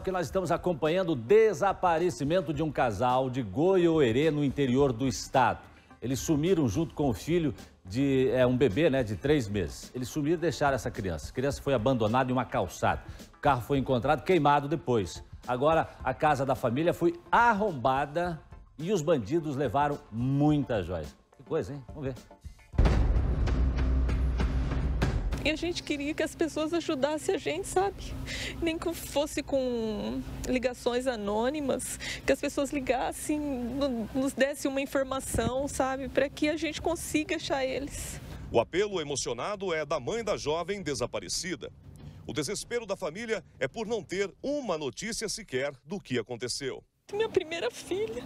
porque nós estamos acompanhando o desaparecimento de um casal de Goiôerê, no interior do estado. Eles sumiram junto com o filho de é, um bebê né, de três meses. Eles sumiram e deixaram essa criança. A criança foi abandonada em uma calçada. O carro foi encontrado queimado depois. Agora, a casa da família foi arrombada e os bandidos levaram muita joia. Que coisa, hein? Vamos ver. E a gente queria que as pessoas ajudassem a gente, sabe? Nem que fosse com ligações anônimas, que as pessoas ligassem, nos dessem uma informação, sabe? Para que a gente consiga achar eles. O apelo emocionado é da mãe da jovem desaparecida. O desespero da família é por não ter uma notícia sequer do que aconteceu. Minha primeira filha.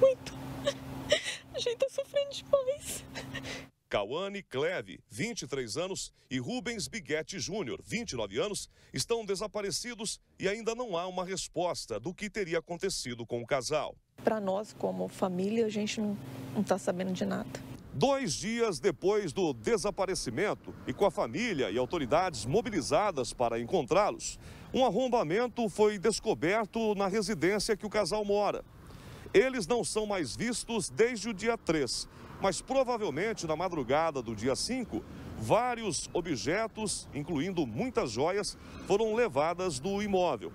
Muito. A gente tá sofrendo demais. Cauane Cleve, 23 anos, e Rubens Biguete Júnior, 29 anos, estão desaparecidos e ainda não há uma resposta do que teria acontecido com o casal. Para nós, como família, a gente não está sabendo de nada. Dois dias depois do desaparecimento e com a família e autoridades mobilizadas para encontrá-los, um arrombamento foi descoberto na residência que o casal mora. Eles não são mais vistos desde o dia 3, mas provavelmente na madrugada do dia 5, vários objetos, incluindo muitas joias, foram levadas do imóvel.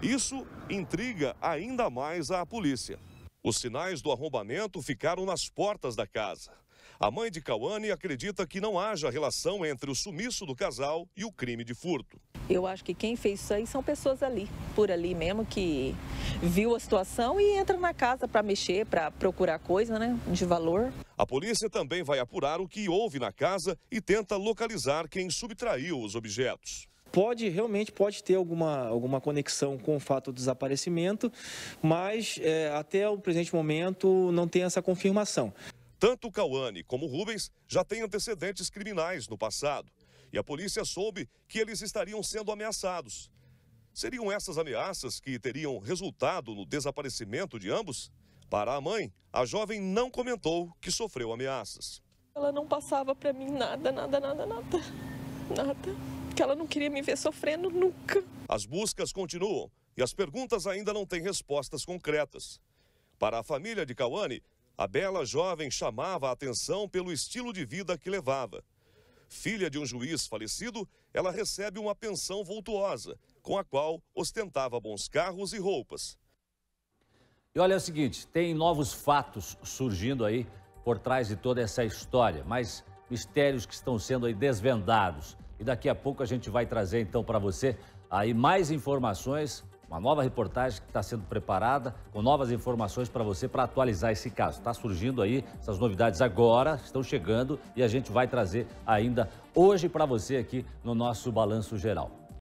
Isso intriga ainda mais a polícia. Os sinais do arrombamento ficaram nas portas da casa. A mãe de Cauane acredita que não haja relação entre o sumiço do casal e o crime de furto. Eu acho que quem fez isso aí são pessoas ali, por ali mesmo, que viu a situação e entra na casa para mexer, para procurar coisa, né, de valor. A polícia também vai apurar o que houve na casa e tenta localizar quem subtraiu os objetos pode realmente pode ter alguma, alguma conexão com o fato do desaparecimento, mas é, até o presente momento não tem essa confirmação. Tanto Cauane como Rubens já têm antecedentes criminais no passado e a polícia soube que eles estariam sendo ameaçados. Seriam essas ameaças que teriam resultado no desaparecimento de ambos? Para a mãe, a jovem não comentou que sofreu ameaças. Ela não passava para mim nada, nada, nada, nada. Nada. Que ela não queria me ver sofrendo nunca. As buscas continuam e as perguntas ainda não têm respostas concretas. Para a família de Cauane, a bela jovem chamava a atenção pelo estilo de vida que levava. Filha de um juiz falecido, ela recebe uma pensão vultuosa, com a qual ostentava bons carros e roupas. E olha é o seguinte, tem novos fatos surgindo aí por trás de toda essa história, mas mistérios que estão sendo aí desvendados. E daqui a pouco a gente vai trazer então para você aí mais informações uma nova reportagem que está sendo preparada com novas informações para você para atualizar esse caso. Está surgindo aí essas novidades agora, estão chegando e a gente vai trazer ainda hoje para você aqui no nosso Balanço Geral.